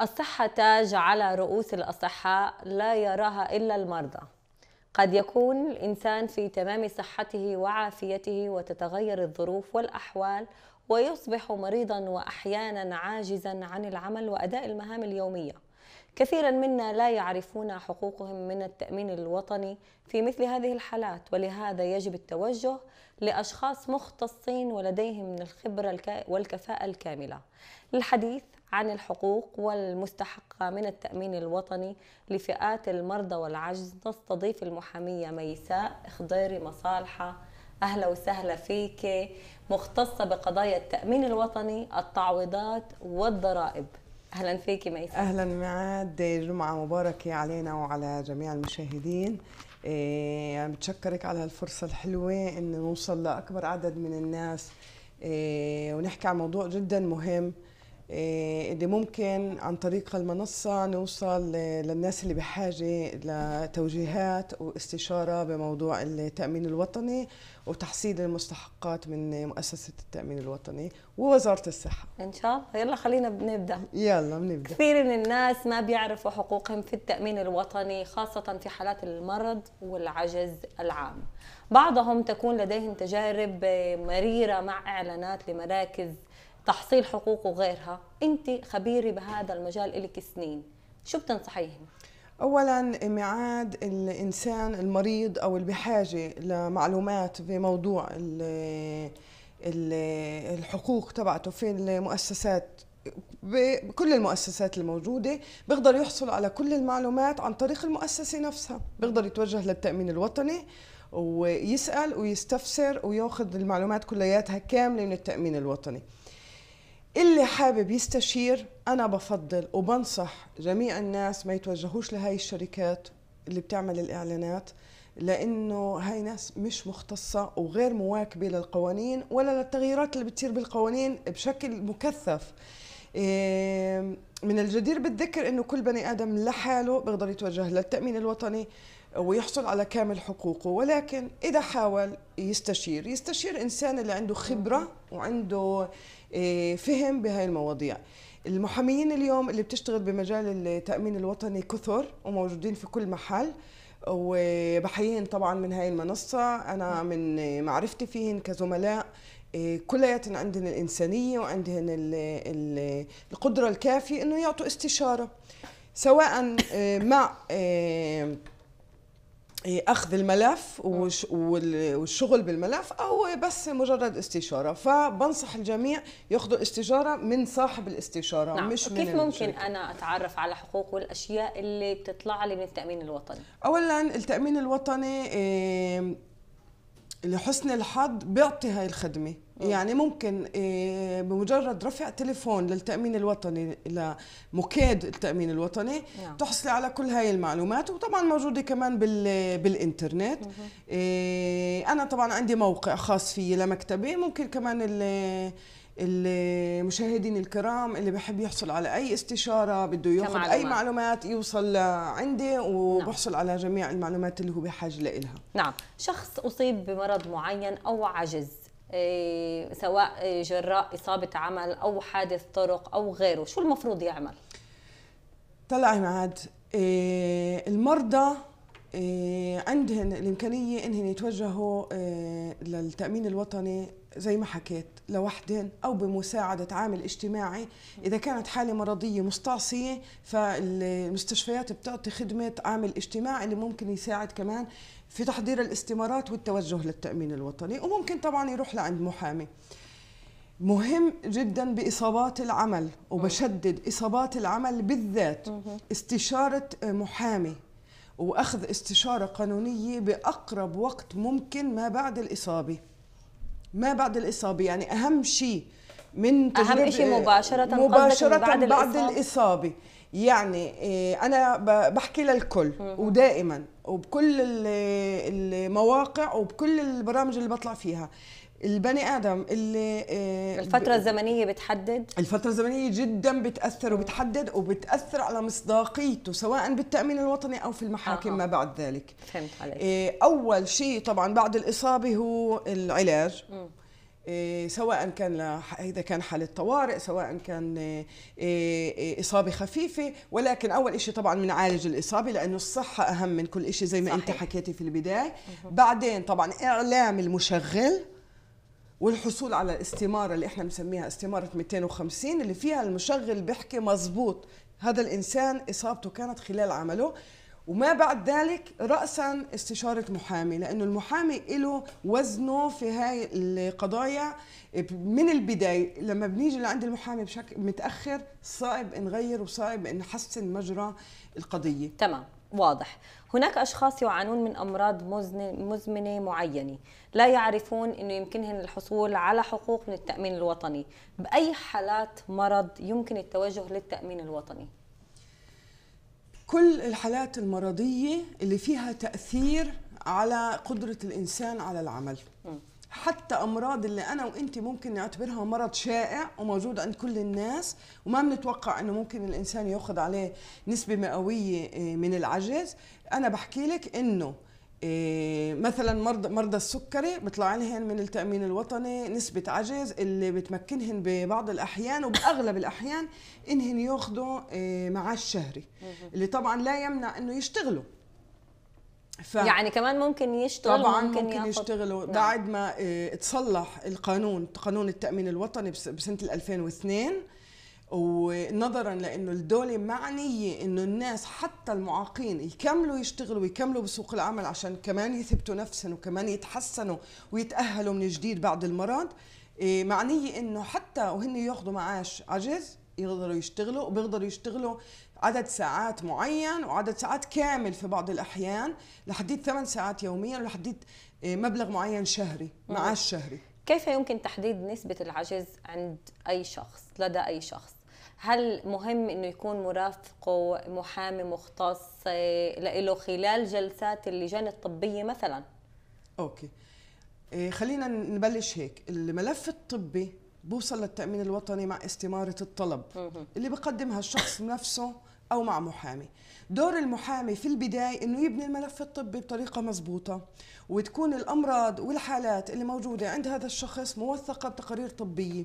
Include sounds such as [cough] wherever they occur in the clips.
الصحة تاج على رؤوس الأصحاء لا يراها إلا المرضى قد يكون الإنسان في تمام صحته وعافيته وتتغير الظروف والأحوال ويصبح مريضا وأحيانا عاجزا عن العمل وأداء المهام اليومية كثيرا منا لا يعرفون حقوقهم من التأمين الوطني في مثل هذه الحالات ولهذا يجب التوجه لأشخاص مختصين ولديهم الخبرة والكفاءة الكاملة للحديث عن الحقوق والمستحقة من التأمين الوطني لفئات المرضى والعجز نستضيف المحامية ميساء خضيري مصالحة أهلا وسهلا فيك مختصة بقضايا التأمين الوطني التعويضات والضرائب أهلا فيك ميساء أهلا معاد جمعة مباركة علينا وعلى جميع المشاهدين إيه بتشكرك على هالفرصة الحلوة إن نوصل لأكبر عدد من الناس إيه ونحكي عن موضوع جدا مهم آه، اللي ممكن عن طريق المنصة نوصل آه، للناس اللي بحاجة لتوجيهات واستشارة بموضوع التأمين الوطني وتحصيل المستحقات من مؤسسة التأمين الوطني ووزارة الصحة إن شاء الله يلا خلينا بنبدأ يلا بنبدأ كثير من الناس ما بيعرفوا حقوقهم في التأمين الوطني خاصة في حالات المرض والعجز العام بعضهم تكون لديهم تجارب مريرة مع إعلانات لمراكز تحصيل حقوق وغيرها انت خبيره بهذا المجال لك سنين شو بتنصحيهم اولا ميعاد الانسان المريض او اللي بحاجه لمعلومات بموضوع الحقوق تبعته في المؤسسات بكل المؤسسات الموجودة بيقدر يحصل على كل المعلومات عن طريق المؤسسة نفسها بيقدر يتوجه للتأمين الوطني ويسأل ويستفسر وياخذ المعلومات كلياتها كاملة من التأمين الوطني اللي حابب يستشير انا بفضل وبنصح جميع الناس ما يتوجهوش لهي الشركات اللي بتعمل الاعلانات لانه هاي ناس مش مختصه وغير مواكبه للقوانين ولا للتغييرات اللي بتصير بالقوانين بشكل مكثف إيه، من الجدير بالذكر انه كل بني ادم لحاله بيقدر يتوجه للتامين الوطني ويحصل على كامل حقوقه ولكن إذا حاول يستشير يستشير إنسان اللي عنده خبرة وعنده آه، فهم بهاي المواضيع المحاميين اليوم اللي بتشتغل بمجال التأمين الوطني كثر وموجودين في كل محل وبحيين طبعا من هاي المنصة أنا من معرفتي فيهن كزملاء آه، كلياتن عندهم الإنسانية وعندهم القدرة الكافية إنه يعطوا استشارة سواء آه، مع إيه، اخذ الملف والشغل بالملف او بس مجرد استشاره فبنصح الجميع ياخذوا استشاره من صاحب الاستشاره نعم. مش كيف من ممكن الشركة. انا اتعرف على حقوق والاشياء اللي بتطلع لي من التامين الوطني اولا التامين الوطني إيه، لحسن الحظ بيعطي هاي الخدمه يعني ممكن آه، بمجرد رفع تليفون للتأمين الوطني لمكاد التأمين الوطني نعم. تحصلي على كل هاي المعلومات وطبعا موجودة كمان بالإنترنت آه، أنا طبعا عندي موقع خاص فيي لمكتبي ممكن كمان المشاهدين الكرام اللي بحب يحصل على اي استشاره بده ياخذ اي معلومات يوصل عندي وبحصل نعم. على جميع المعلومات اللي هو بحاجه لها نعم شخص اصيب بمرض معين او عجز إيه، سواء جراء اصابه عمل او حادث طرق او غيره شو المفروض يعمل طلعي معاد إيه، المرضى إيه، عندهم الامكانيه انهم يتوجهوا للتامين الوطني زي ما حكيت لوحدهن او بمساعده عامل اجتماعي اذا كانت حاله مرضيه مستعصيه فالمستشفيات بتعطي خدمه عامل اجتماعي اللي ممكن يساعد كمان في تحضير الاستمارات والتوجه للتامين الوطني وممكن طبعا يروح لعند محامي مهم جدا باصابات العمل وبشدد اصابات العمل بالذات استشاره محامي واخذ استشاره قانونيه باقرب وقت ممكن ما بعد الاصابه ما بعد الاصابه يعني اهم شيء من تجربة أهم شيء آه، مباشرة مباشرة بعد, بعد الإصابة يعني آه، أنا بحكي للكل ودائما وبكل المواقع وبكل البرامج اللي بطلع فيها البني ادم اللي آه، الفتره الزمنيه بتحدد الفتره الزمنيه جدا بتاثر وبتحدد وبتاثر على مصداقيته سواء بالتامين الوطني او في المحاكم آه. ما بعد ذلك فهمت عليك اول شيء طبعا بعد الاصابه هو العلاج إيه، سواء كان اذا كان حاله طوارئ سواء كان إيه، إيه، اصابه خفيفه ولكن اول شيء طبعا بنعالج الاصابه لانه الصحه اهم من كل شيء زي ما صحيح. انت حكيتي في البدايه بعدين طبعا اعلام المشغل والحصول على الاستماره اللي احنا بنسميها استماره 250 اللي فيها المشغل بيحكي مزبوط هذا الانسان اصابته كانت خلال عمله وما بعد ذلك رأسا استشارة محامي لأنه المحامي له وزنه في هاي القضايا من البداية لما بنيجي لعند المحامي بشكل متأخر صعب نغير وصعب نحسن مجرى القضية تمام واضح هناك أشخاص يعانون من أمراض مزمنة معينة لا يعرفون أنه يمكنهم الحصول على حقوق من التأمين الوطني بأي حالات مرض يمكن التوجه للتأمين الوطني كل الحالات المرضية اللي فيها تأثير على قدرة الإنسان على العمل حتى أمراض اللي أنا وأنت ممكن نعتبرها مرض شائع وموجود عند كل الناس وما بنتوقع أنه ممكن الإنسان يأخذ عليه نسبة مئوية آه، من العجز أنا بحكي لك أنه إيه، مثلا مرضى مرضى السكري بيطلع لهم من التامين الوطني نسبه عجز اللي بتمكنهم ببعض الاحيان وباغلب الاحيان انهم ياخذوا إيه، معاش شهري اللي طبعا لا يمنع انه يشتغلوا ف... يعني كمان ممكن يشتغل طبعا ممكن, ممكن يأخذ... يشتغلوا نعم. بعد ما إيه، اتصلح القانون قانون التامين الوطني بسنه 2002 ونظرا لانه الدوله معنيه انه الناس حتى المعاقين يكملوا يشتغلوا ويكملوا بسوق العمل عشان كمان يثبتوا نفسهم وكمان يتحسنوا ويتاهلوا من جديد بعد المرض إيه، معنيه انه حتى وهن ياخذوا معاش عجز يقدروا يشتغلوا وبيقدروا يشتغلوا عدد ساعات معين وعدد ساعات كامل في بعض الاحيان لحديد ثمان ساعات يوميا ولحديد إيه، مبلغ معين شهري معاش شهري كيف يمكن تحديد نسبة العجز عند أي شخص لدى أي شخص؟ هل مهم انه يكون مرافقه محامي مختص آه، له خلال جلسات اللجان الطبيه مثلا اوكي إيه خلينا نبلش هيك الملف الطبي بوصل للتامين الوطني مع استماره الطلب اللي بقدمها الشخص [laughs] نفسه او مع محامي دور المحامي في البداية أنه يبني الملف الطبي بطريقة مضبوطة وتكون الأمراض والحالات اللي موجودة عند هذا الشخص موثقة بتقارير طبية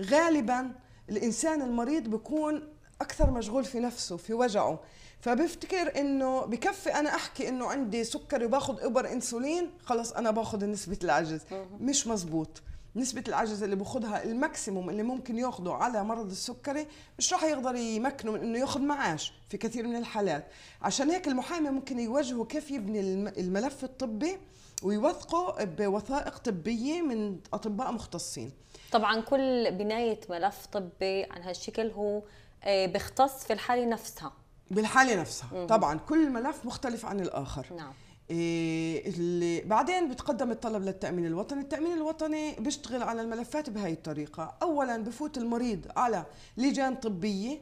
غالباً الانسان المريض بيكون اكثر مشغول في نفسه في وجعه فبفتكر انه بكفي انا احكي انه عندي سكري وباخذ ابر انسولين خلص انا باخذ نسبه العجز مش مزبوط نسبة العجز اللي بياخذها الماكسيموم اللي ممكن ياخذه على مرض السكري مش راح يقدر يمكنه من انه ياخذ معاش في كثير من الحالات عشان هيك المحامي ممكن يوجهه كيف يبني الملف الطبي ويوثقوا بوثائق طبيه من اطباء مختصين طبعا كل بنايه ملف طبي عن هالشكل هو آه، بيختص في الحاله نفسها بالحاله نفسها مم. طبعا كل ملف مختلف عن الاخر نعم إيه اللي بعدين بتقدم الطلب للتأمين الوطني التأمين الوطني بيشتغل على الملفات بهاي الطريقة أولا بفوت المريض على لجان طبية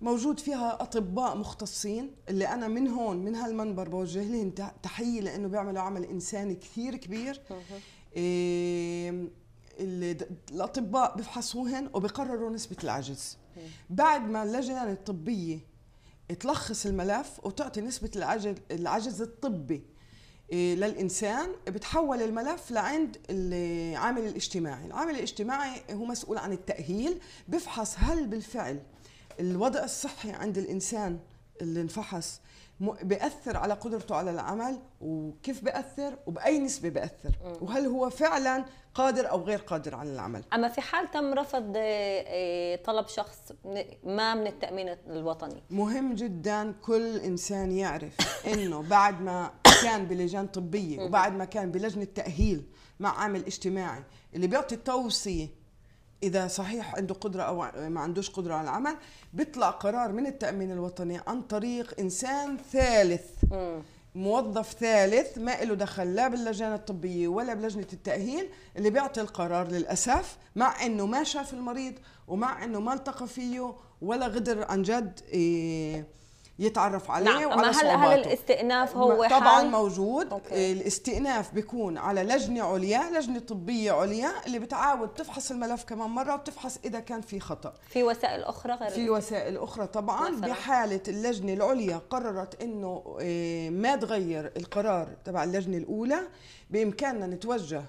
موجود فيها اطباء مختصين اللي انا من هون من هالمنبر بوجه لهم تحيه لانه بيعملوا عمل انساني كثير كبير إيه، الاطباء بفحصوهن وبقرروا نسبه العجز بعد ما اللجنه الطبيه تلخص الملف وتعطي نسبه العجز العجز الطبي إيه، للانسان بتحول الملف لعند العامل الاجتماعي، العامل الاجتماعي هو مسؤول عن التاهيل بفحص هل بالفعل الوضع الصحي عند الانسان اللي انفحص بيأثر على قدرته على العمل وكيف بأثر وبأي نسبة بأثر وهل هو فعلا قادر أو غير قادر على العمل أما في حال تم رفض آه، آه، طلب شخص ما من التأمين الوطني مهم جدا كل إنسان يعرف [laughs] أنه بعد ما كان بلجان طبية وبعد ما كان بلجنة تأهيل مع عامل اجتماعي اللي بيعطي توصية اذا صحيح عنده قدره او ما عندوش قدره على العمل بيطلع قرار من التامين الوطني عن طريق انسان ثالث موظف ثالث ما له دخل لا باللجان الطبيه ولا بلجنه التاهيل اللي بيعطي القرار للاسف مع انه ما شاف المريض ومع انه ما التقى فيه ولا قدر عن جد إيه يتعرف نعم، عليه نعم. وعلى هل هل الاستئناف هو طبعا موجود أوكي. الاستئناف بيكون على لجنه عليا لجنه طبيه عليا اللي بتعاود تفحص الملف كمان مره وبتفحص اذا كان في خطا في وسائل اخرى غير في وسائل اخرى طبعا مثلا. بحاله اللجنه العليا قررت انه آه، ما تغير القرار تبع اللجنه الاولى بامكاننا نتوجه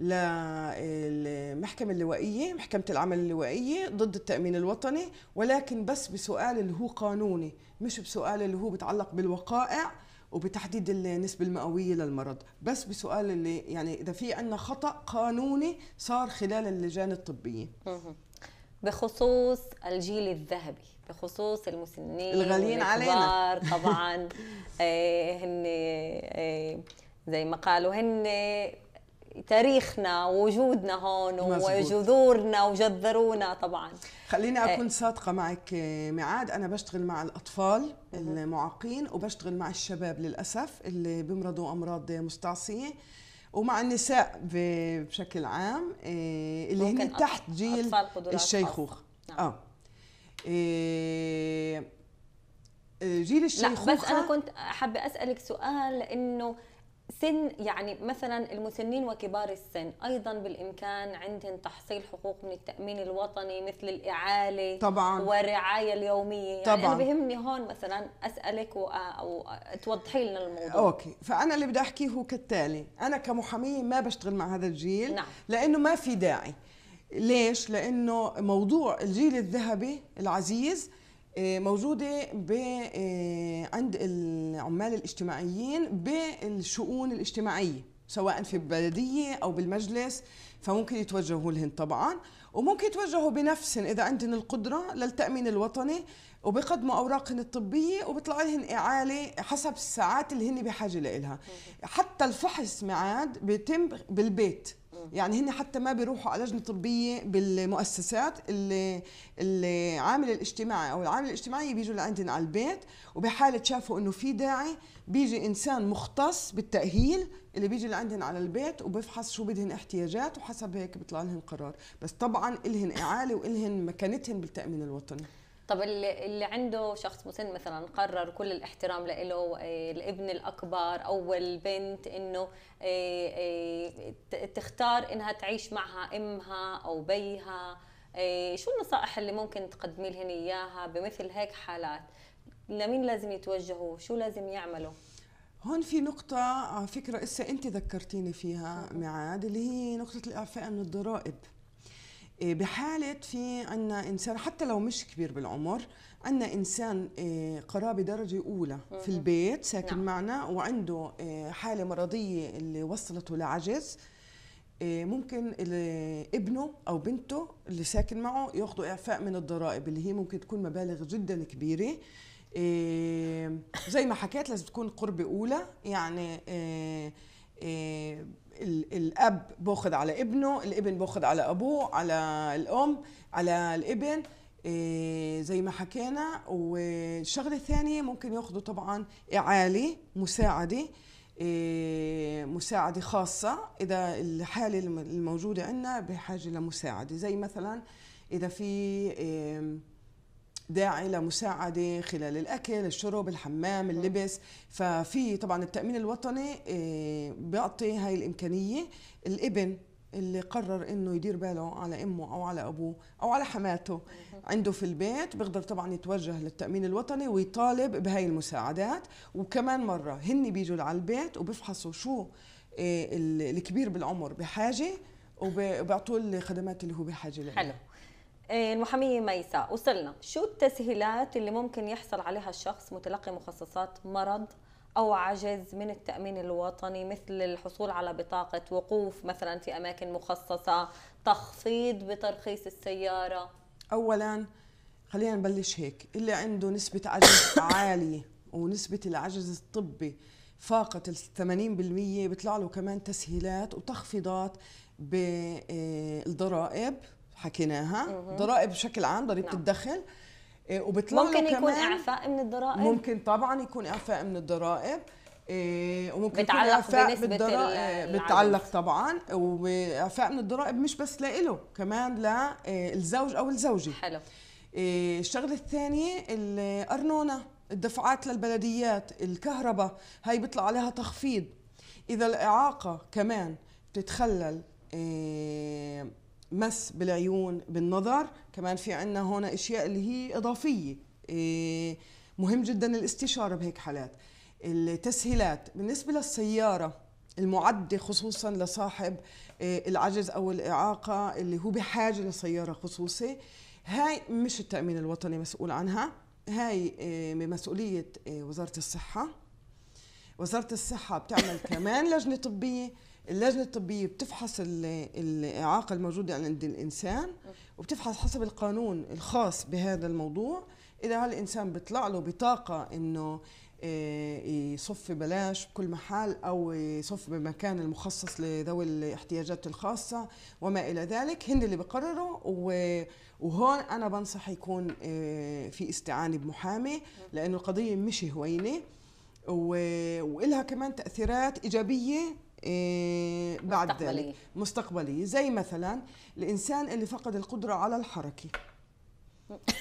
للمحكمة اللوائية محكمة العمل اللوائية ضد التأمين الوطني ولكن بس بسؤال اللي هو قانوني مش بسؤال اللي هو بتعلق بالوقائع وبتحديد النسبة المئوية للمرض بس بسؤال اللي يعني إذا في عندنا خطأ قانوني صار خلال اللجان الطبية بخصوص الجيل الذهبي بخصوص المسنين الغاليين علينا [laughs] طبعا إيه، هن إيه، زي ما قالوا هن تاريخنا وجودنا هون وجذورنا وجذرونا طبعا خليني إيه. اكون صادقه معك معاد انا بشتغل مع الاطفال المعاقين وبشتغل مع الشباب للاسف اللي بيمرضوا امراض مستعصيه ومع النساء بشكل عام إيه، اللي هن تحت جيل الشيخوخه نعم. اه إيه، جيل الشيخوخه لا بس انا كنت حابه اسالك سؤال لانه سن يعني مثلا المسنين وكبار السن ايضا بالامكان عندهم تحصيل حقوق من التامين الوطني مثل الاعاله طبعا والرعايه اليوميه يعني طبعا يعني انا بهمني هون مثلا اسالك او توضحي لنا الموضوع اوكي فانا اللي بدي احكيه هو كالتالي انا كمحاميه ما بشتغل مع هذا الجيل نعم. لانه ما في داعي ليش لانه موضوع الجيل الذهبي العزيز آه، موجودة آه، عند العمال الاجتماعيين بالشؤون الاجتماعية سواء في البلدية أو بالمجلس فممكن يتوجهوا لهن طبعا وممكن يتوجهوا بنفسهم إذا عندهم القدرة للتأمين الوطني وبقدموا أوراقهن الطبية وبيطلع لهم إعالة حسب الساعات اللي هن بحاجة لها حتى الفحص معاد بيتم بالبيت يعني هن حتى ما بيروحوا على لجنه طبيه بالمؤسسات اللي العامل الاجتماعي او العامل الاجتماعي بيجوا لعندنا على البيت وبحاله شافوا انه في داعي بيجي انسان مختص بالتاهيل اللي بيجي لعندهم على البيت وبفحص شو بدهن احتياجات وحسب هيك بيطلع لهم قرار بس طبعا إلهن إعالة وإلهن مكانتهم بالتأمين الوطني طب اللي, اللي عنده شخص مسن مثلا قرر كل الاحترام له إيه، الابن الاكبر او البنت انه إيه، إيه، تختار انها تعيش معها امها او بيها شو النصائح اللي ممكن تقدمي لهن اياها بمثل هيك حالات لمين لازم يتوجهوا شو لازم يعملوا هون في نقطة على آه، فكرة إسا أنت ذكرتيني فيها معاد اللي هي نقطة الإعفاء من الضرائب إيه، بحالة في عنا إنسان حتى لو مش كبير بالعمر عنا إنسان إيه، قرابة درجة أولى في البيت ساكن نعم. معنا وعنده إيه، حالة مرضية اللي وصلته لعجز ممكن ابنه او بنته اللي ساكن معه ياخذوا اعفاء من الضرائب اللي هي ممكن تكون مبالغ جدا كبيره زي ما حكيت لازم تكون قربة اولى يعني الاب باخذ على ابنه الابن باخذ على ابوه على الام على الابن آه، زي ما حكينا والشغله الثانيه ممكن ياخذوا طبعا اعاله مساعده آه، مساعدة خاصة إذا الحالة الموجودة عندنا بحاجة لمساعدة زي مثلا إذا في داعي لمساعده خلال الاكل الشرب الحمام نعم. اللبس ففي طبعا التامين الوطني آه، بيعطي هاي الامكانيه الابن اللي قرر انه يدير باله على امه او على ابوه او على حماته عنده في البيت بيقدر طبعا يتوجه للتامين الوطني ويطالب بهاي المساعدات وكمان مره هن بيجوا على البيت وبيفحصوا شو آه، الكبير بالعمر بحاجه وبيعطوه الخدمات اللي هو بحاجه لها حلو إيه، المحاميه ميساء وصلنا شو التسهيلات اللي ممكن يحصل عليها الشخص متلقي مخصصات مرض او عجز من التامين الوطني مثل الحصول على بطاقه وقوف مثلا في اماكن مخصصه تخفيض بترخيص السياره اولا خلينا نبلش هيك اللي عنده نسبه عجز [coughs] عاليه ونسبه العجز الطبي فاقت ال 80% بيطلع له كمان تسهيلات وتخفيضات بالضرائب إيه، حكيناها ضرائب بشكل عام ضريبه نعم. الدخل إيه، وبيطلع ممكن يكون اعفاء من الضرائب ممكن طبعا يكون اعفاء من الضرائب إيه، وممكن بتعلق اعفاء بالضرائب إيه، بتعلق طبعا واعفاء من الضرائب مش بس لإله كمان للزوج او الزوجه حلو الشغله الثانيه الارنونه الدفعات للبلديات الكهرباء هاي بيطلع عليها تخفيض اذا الاعاقه كمان بتتخلل مس بالعيون بالنظر كمان في عندنا هون اشياء اللي هي اضافيه إيه، مهم جدا الاستشاره بهيك حالات التسهيلات بالنسبه للسياره المعده خصوصا لصاحب إيه، العجز او الاعاقه اللي هو بحاجه لسياره خصوصي هاي مش التامين الوطني مسؤول عنها هاي إيه، بمسؤوليه وزاره الصحه وزاره الصحه بتعمل [laughs] كمان لجنه طبيه اللجنه الطبيه بتفحص الاعاقه الموجوده عند الانسان وبتفحص حسب القانون الخاص بهذا الموضوع اذا هالانسان بيطلع له بطاقه انه آه، يصف ببلاش بكل محل او يصف بمكان المخصص لذوي الاحتياجات الخاصه وما الى ذلك هن اللي بقرروا وهون انا بنصح يكون آه، في استعانه بمحامي لانه القضيه مش هوينه والها كمان تاثيرات ايجابيه إيه، بعد مستقبلية. ذلك مستقبلية زي مثلا الإنسان اللي فقد القدرة على الحركة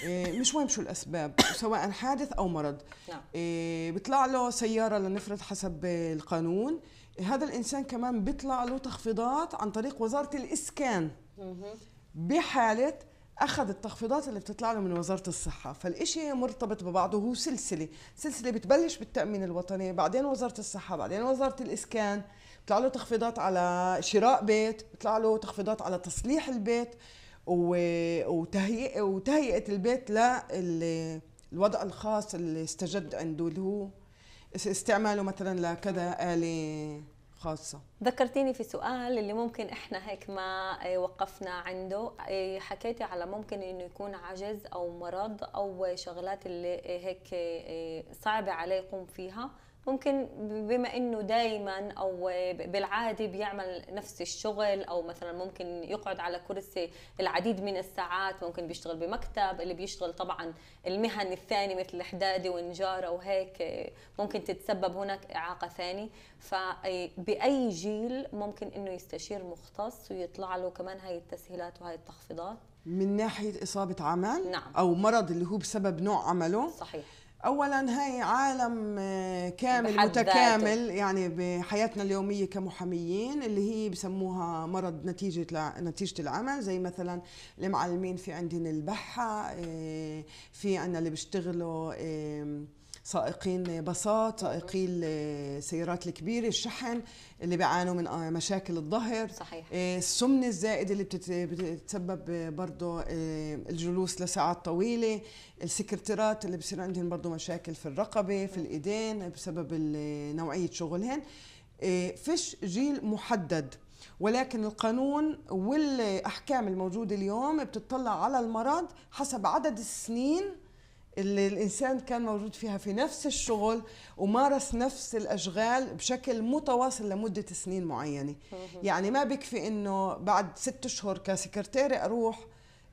إيه، مش مهم شو الأسباب سواء حادث أو مرض نعم. إيه، بيطلع له سيارة لنفرض حسب القانون هذا الإنسان كمان بيطلع له تخفيضات عن طريق وزارة الإسكان بحالة اخذ التخفيضات اللي بتطلع له من وزاره الصحه فالإشي مرتبط ببعضه هو سلسله سلسله بتبلش بالتامين الوطني بعدين وزاره الصحه بعدين وزاره الاسكان بيطلع له تخفيضات على شراء بيت بيطلع له تخفيضات على تصليح البيت وتهيئة وتهيئة البيت للوضع الخاص اللي استجد عنده اللي هو استعماله مثلا لكذا آلة خاصة ذكرتيني في سؤال اللي ممكن احنا هيك ما آه، وقفنا عنده آه، حكيتي على ممكن انه يكون عجز او مرض او شغلات اللي هيك آه، صعبة عليه يقوم فيها ممكن بما انه دائما او بالعاده بيعمل نفس الشغل او مثلا ممكن يقعد على كرسي العديد من الساعات ممكن بيشتغل بمكتب اللي بيشتغل طبعا المهن الثانيه مثل الحداده والنجاره وهيك ممكن تتسبب هناك اعاقه ثانيه فباي جيل ممكن انه يستشير مختص ويطلع له كمان هاي التسهيلات وهاي التخفيضات من ناحيه اصابه عمل نعم. او مرض اللي هو بسبب نوع عمله صحيح اولا هاي عالم آه، كامل متكامل ذاته. يعني بحياتنا اليوميه كمحاميين اللي هي بسموها مرض نتيجه ل... نتيجه العمل زي مثلا المعلمين في عندنا البحه آه، في عندنا اللي بيشتغلوا سائقين باصات سائقي السيارات الكبيره الشحن اللي بيعانوا من آه، مشاكل الظهر صحيح آه، السمنه الزائده اللي بتتسبب برضه آه، الجلوس لساعات طويله السكرتيرات اللي بصير عندهم برضه مشاكل في الرقبه في الايدين بسبب نوعيه شغلهن فش جيل محدد ولكن القانون والاحكام الموجوده اليوم بتطلع على المرض حسب عدد السنين اللي الانسان كان موجود فيها في نفس الشغل ومارس نفس الاشغال بشكل متواصل لمده سنين معينه يعني ما بكفي انه بعد ست اشهر كسكرتيره اروح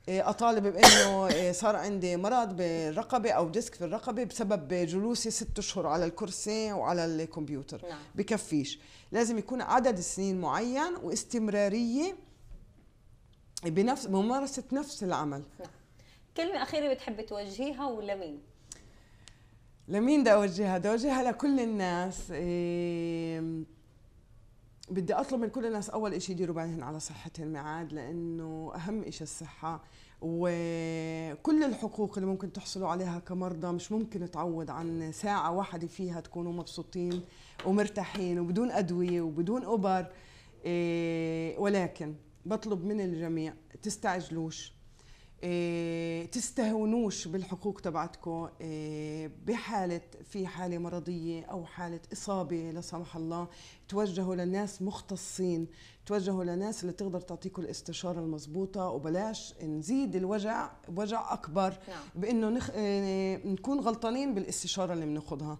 آه، اطالب بانه آه، صار عندي مرض بالرقبه او ديسك في الرقبه بسبب جلوسي ست اشهر على الكرسي وعلى الكمبيوتر نعم. بكفيش لازم يكون عدد سنين معين واستمراريه بنفس ممارسه نفس العمل نعم. [laughs] كلمة أخيرة بتحبي توجهيها ولمين؟ لمين بدي أوجهها؟ بدي أوجهها لكل الناس إيه بدي أطلب من كل الناس أول إشي يديروا بالهن على صحتهم معاد لأنه أهم إشي الصحة وكل الحقوق اللي ممكن تحصلوا عليها كمرضى مش ممكن تعوض عن ساعة واحدة فيها تكونوا مبسوطين ومرتاحين وبدون أدوية وبدون أوبر إيه ولكن بطلب من الجميع تستعجلوش إيه، تستهونوش بالحقوق تبعتكم إيه، بحالة في حالة مرضية أو حالة إصابة لا سمح الله توجهوا لناس مختصين توجهوا لناس اللي تقدر تعطيكم الاستشارة المضبوطة وبلاش نزيد الوجع وجع أكبر نعم. بأنه نخ... إيه، نكون غلطانين بالاستشارة اللي بناخذها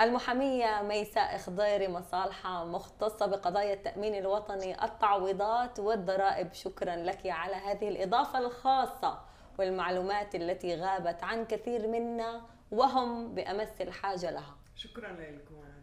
المحامية ميساء خضيري مصالحة مختصة بقضايا التأمين الوطني التعويضات والضرائب شكرا لك على هذه الإضافة الخاصة والمعلومات التي غابت عن كثير منا وهم بأمس الحاجة لها شكرا لكم